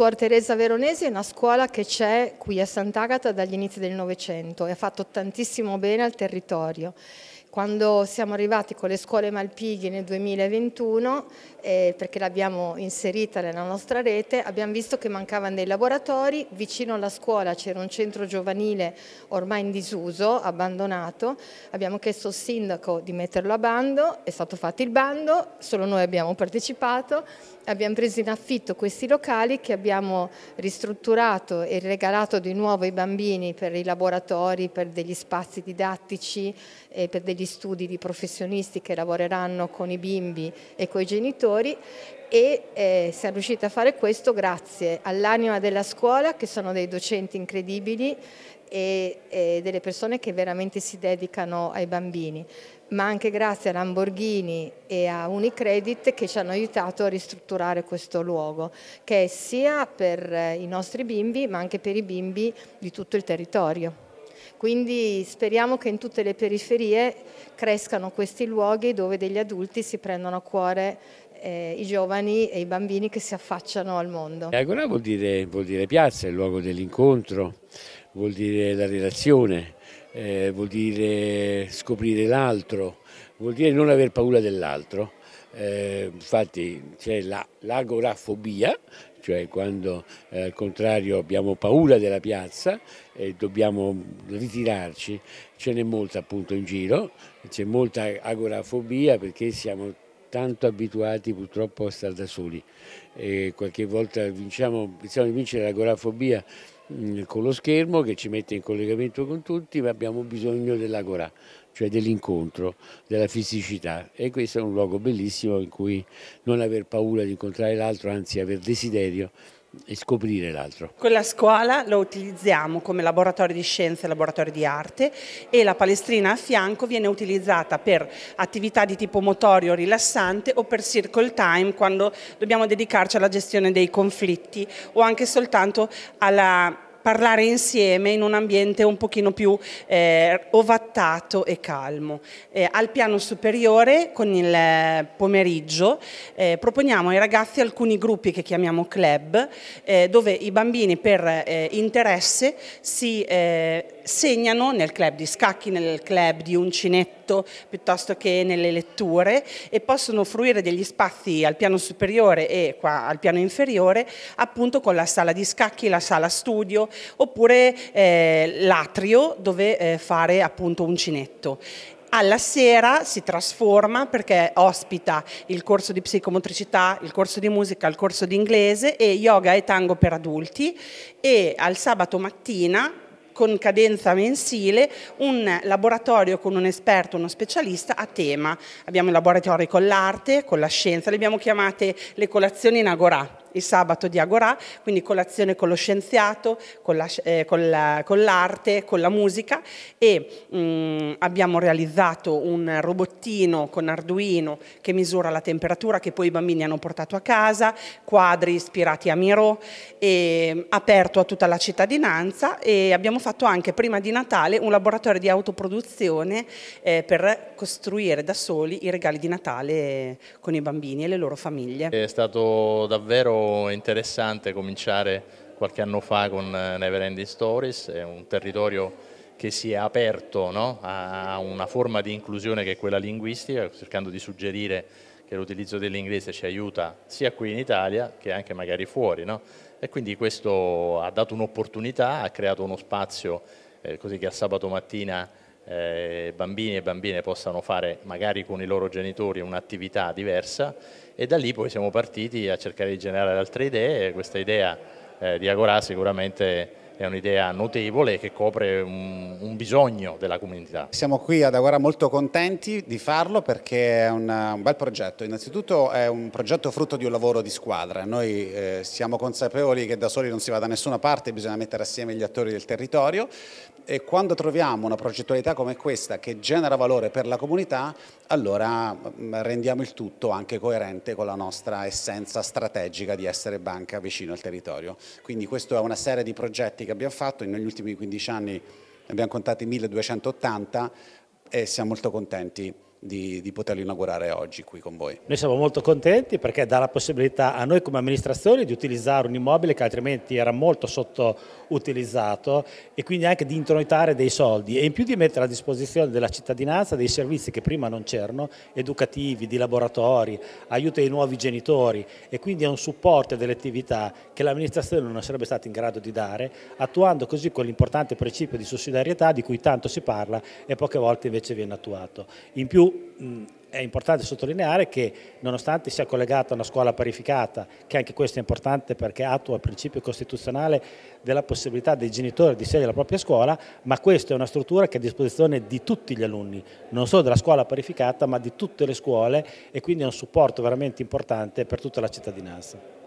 Suor Teresa Veronesi è una scuola che c'è qui a Sant'Agata dagli inizi del Novecento e ha fatto tantissimo bene al territorio. Quando siamo arrivati con le scuole Malpighi nel 2021, eh, perché l'abbiamo inserita nella nostra rete, abbiamo visto che mancavano dei laboratori, vicino alla scuola c'era un centro giovanile ormai in disuso, abbandonato, abbiamo chiesto al sindaco di metterlo a bando, è stato fatto il bando, solo noi abbiamo partecipato, abbiamo preso in affitto questi locali che abbiamo ristrutturato e regalato di nuovo ai bambini per i laboratori, per degli spazi didattici, eh, per degli di studi di professionisti che lavoreranno con i bimbi e con i genitori e eh, siamo riusciti a fare questo grazie all'anima della scuola che sono dei docenti incredibili e, e delle persone che veramente si dedicano ai bambini ma anche grazie a Lamborghini e a Unicredit che ci hanno aiutato a ristrutturare questo luogo, che è sia per i nostri bimbi ma anche per i bimbi di tutto il territorio. Quindi speriamo che in tutte le periferie crescano questi luoghi dove degli adulti si prendono a cuore eh, i giovani e i bambini che si affacciano al mondo. Agora vuol dire, vuol dire piazza, il luogo dell'incontro, vuol dire la relazione, eh, vuol dire scoprire l'altro, vuol dire non aver paura dell'altro eh, infatti c'è l'agorafobia, cioè quando eh, al contrario abbiamo paura della piazza e dobbiamo ritirarci, ce n'è molta appunto in giro, c'è molta agorafobia perché siamo tanto abituati purtroppo a stare da soli e qualche volta vinciamo, pensiamo di vincere l'agorafobia Mm, con lo schermo che ci mette in collegamento con tutti, ma abbiamo bisogno dell'agorà, cioè dell'incontro, della fisicità e questo è un luogo bellissimo in cui non aver paura di incontrare l'altro, anzi aver desiderio e scoprire l'altro. Quella scuola lo utilizziamo come laboratorio di scienze e laboratorio di arte e la palestrina a fianco viene utilizzata per attività di tipo motorio rilassante o per circle time quando dobbiamo dedicarci alla gestione dei conflitti o anche soltanto alla parlare insieme in un ambiente un pochino più eh, ovattato e calmo. Eh, al piano superiore, con il eh, pomeriggio, eh, proponiamo ai ragazzi alcuni gruppi che chiamiamo club, eh, dove i bambini per eh, interesse si segnano nel club di scacchi, nel club di uncinetto, piuttosto che nelle letture e possono fruire degli spazi al piano superiore e qua al piano inferiore, appunto con la sala di scacchi, la sala studio, oppure eh, l'atrio dove eh, fare appunto uncinetto alla sera si trasforma perché ospita il corso di psicomotricità, il corso di musica, il corso di inglese e yoga e tango per adulti e al sabato mattina con cadenza mensile un laboratorio con un esperto, uno specialista a tema. Abbiamo laboratori con l'arte, con la scienza, le abbiamo chiamate le colazioni in agorà il sabato di Agorà, quindi colazione con lo scienziato, con, l'arte, eh, con, la, con, con la musica e mh, mm, abbiamo realizzato un robottino con Arduino che misura la temperatura che poi i bambini hanno portato a casa, quadri ispirati a Miro, e, mm, aperto a tutta la cittadinanza e abbiamo fatto anche prima di Natale un laboratorio di autoproduzione eh, per costruire da soli i regali di Natale con i bambini e le loro famiglie. È stato davvero interessante cominciare qualche anno fa con eh, Never Ending Stories, è un territorio che si è aperto no? a una forma di inclusione che è quella linguistica, cercando di suggerire che l'utilizzo dell'inglese ci aiuta sia qui in Italia che anche magari fuori. No? E quindi questo ha dato un'opportunità, ha creato uno spazio eh, così che a sabato mattina eh, bambini e bambine possano fare magari con i loro genitori un'attività diversa e da lì poi siamo partiti a cercare di generare altre idee e questa idea eh, di Agora sicuramente è un'idea notevole che copre un, un, bisogno della comunità. Siamo qui ad Agora molto contenti di farlo perché è un, un bel progetto. Innanzitutto è un progetto frutto di un lavoro di squadra. Noi eh, siamo consapevoli che da soli non si va da nessuna parte, bisogna mettere assieme gli attori del territorio e quando troviamo una progettualità come questa che genera valore per la comunità, allora mm, rendiamo il tutto anche coerente con la nostra essenza strategica di essere banca vicino al territorio. Quindi questa è una serie di progetti che che abbiamo fatto, negli ultimi 15 anni ne abbiamo contati 1280 e siamo molto contenti di, di, poterlo inaugurare oggi qui con voi. Noi siamo molto contenti perché dà la possibilità a noi come amministrazione di utilizzare un immobile che altrimenti era molto sottoutilizzato e quindi anche di introitare dei soldi e in più di mettere a disposizione della cittadinanza dei servizi che prima non c'erano, educativi, di laboratori, aiuti ai nuovi genitori e quindi è un supporto delle attività che l'amministrazione non sarebbe stata in grado di dare, attuando così quell'importante principio di sussidiarietà di cui tanto si parla e poche volte invece viene attuato. In più mh, è importante sottolineare che nonostante sia collegata a una scuola parificata, che anche questo è importante perché attua il principio costituzionale della possibilità dei genitori di scegliere la propria scuola, ma questa è una struttura che è a disposizione di tutti gli alunni, non solo della scuola parificata ma di tutte le scuole e quindi è un supporto veramente importante per tutta la cittadinanza.